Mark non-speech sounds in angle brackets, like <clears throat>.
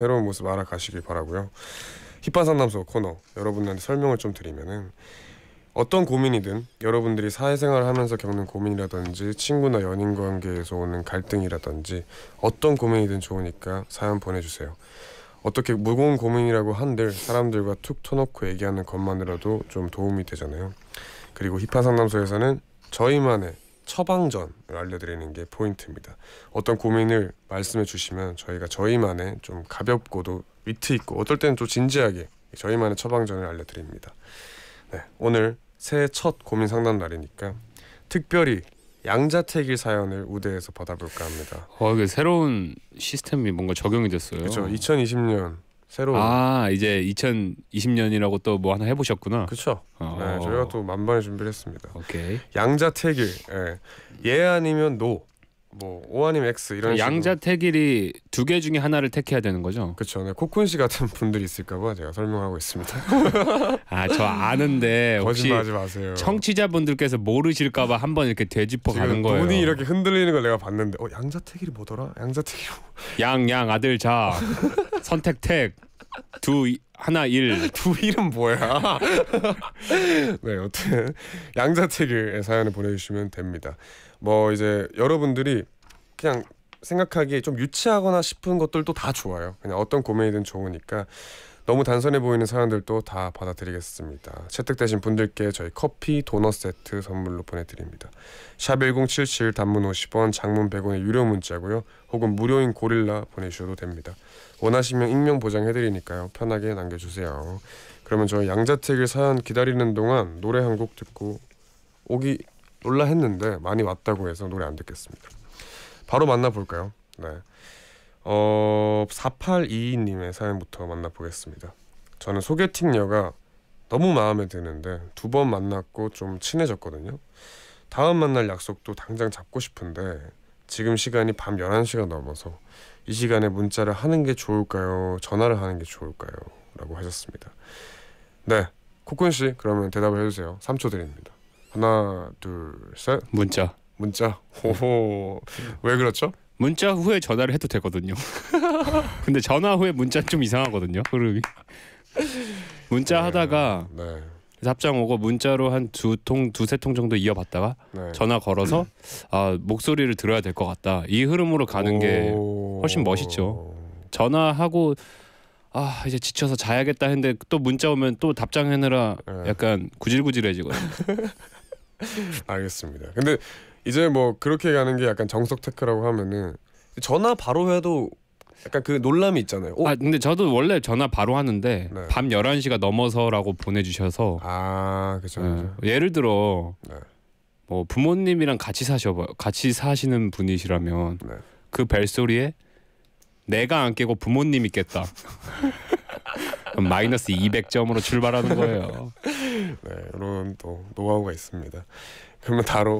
새로운 모습 알아가시길 바라고요. 힙한 상담소 코너 여러분들한테 설명을 좀 드리면은 어떤 고민이든 여러분들이 사회생활을 하면서 겪는 고민이라든지 친구나 연인 관계에서 오는 갈등이라든지 어떤 고민이든 좋으니까 사연 보내주세요. 어떻게 무거운 고민이라고 한들 사람들과 툭 터놓고 얘기하는 것만으로도 좀 도움이 되잖아요. 그리고 힙한 상담소에서는 저희만의 처방전을 알려드리는 게 포인트입니다. 어떤 고민을 말씀해 주시면 저희가 저희만의 좀 가볍고도 위트 있고 어떨 때는 또 진지하게 저희만의 처방전을 알려드립니다. 네, 오늘 새해 첫 고민 상담 날이니까 특별히 양자택일 사연을 우대해서 받아볼까 합니다. 어, 이 새로운 시스템이 뭔가 적용이 됐어요. 그렇죠. 2020년 새로 아 이제 2020년이라고 또 뭐 하나 해보셨구나. 그렇죠. 어. 네, 저희가 또 만반의 준비를 했습니다. 오케이. 양자택일 예. 예 아니면 노. 뭐오니님 X 이런 그 양자택일이 두 개 중에 하나를 택해야 되는 거죠. 그렇죠. 네, 코쿤 씨 같은 분들이 있을까봐 제가 설명하고 있습니다. <laughs> 아 저 아는데 거짓말하지 마세요. 청취자분들께서 모르실까봐 한번 이렇게 되짚어 가는 거예요. 눈이 이렇게 흔들리는 걸 내가 봤는데 어 양자택일이 뭐더라? 양자택일. 뭐- 양양 아들 자 <laughs> 선택택 두 하나 일. <laughs> 두 일은 뭐야? <laughs> 네, 여튼 양자택일 사연을 보내주시면 됩니다. 뭐 이제 여러분들이 그냥 생각하기에 좀 유치하거나 싶은 것들도 다 좋아요. 그냥 어떤 고민이든 좋으니까 너무 단선해 보이는 사연들도 다받아들이겠습니다 채택되신 분들께 저희 커피 도넛 세트 선물로 보내드립니다. 샵 1077 단문 50원 장문 100원의 유료 문자고요. 혹은 무료인 고릴라 보내주셔도 됩니다. 원하시면 익명 보장해드리니까요. 편하게 남겨주세요. 그러면 저 양자택일 사연 기다리는 동안 노래 한 곡 듣고 오기 놀라 했는데 많이 왔다고 해서 노래 안 듣겠습니다. 바로 만나볼까요? 네. 어 4822님의 사연부터 만나보겠습니다. 저는 소개팅녀가 너무 마음에 드는데 두 번 만났고 좀 친해졌거든요. 다음 만날 약속도 당장 잡고 싶은데 지금 시간이 밤 11시가 넘어서 이 시간에 문자를 하는 게 좋을까요? 전화를 하는 게 좋을까요? 라고 하셨습니다. 네. 코쿤 씨 그러면 대답을 해주세요. 3초 드립니다. 하나 둘 셋. 문자. 문자. 오호. 왜 그렇죠? 문자 후에 전화를 해도 되거든요. <laughs> 근데 전화 후에 문자 좀 이상하거든요. 흐름이. 문자 네, 하다가 네. 답장 오고 문자로 한 두 통, 두세 통 정도 이어봤다가 네. 전화 걸어서 <clears throat> 아, 목소리를 들어야 될 것 같다. 이 흐름으로 가는 게 훨씬 멋있죠. 전화하고 아 이제 지쳐서 자야겠다 했는데 또 문자 오면 또 답장하느라 네. 약간 구질구질해지거든요. <laughs> 알겠습니다. 근데 이제 뭐 그렇게 가는 게 약간 정석 테크라고 하면은 전화 바로 해도 약간 그 놀람이 있잖아요. 오. 아 근데 저도 원래 전화 바로 하는데 네. 밤 11시가 넘어서라고 보내 주셔서 아, 그죠. 네. 예를 들어 네. 뭐 부모님이랑 같이 사셔 봐. 같이 사시는 분이시라면 네. 그 벨소리에 내가 안 깨고 부모님있겠다 마이너스 200점으로 출발하는 거예요. 네, 이런 또 노하우가 있습니다. 그러면 다로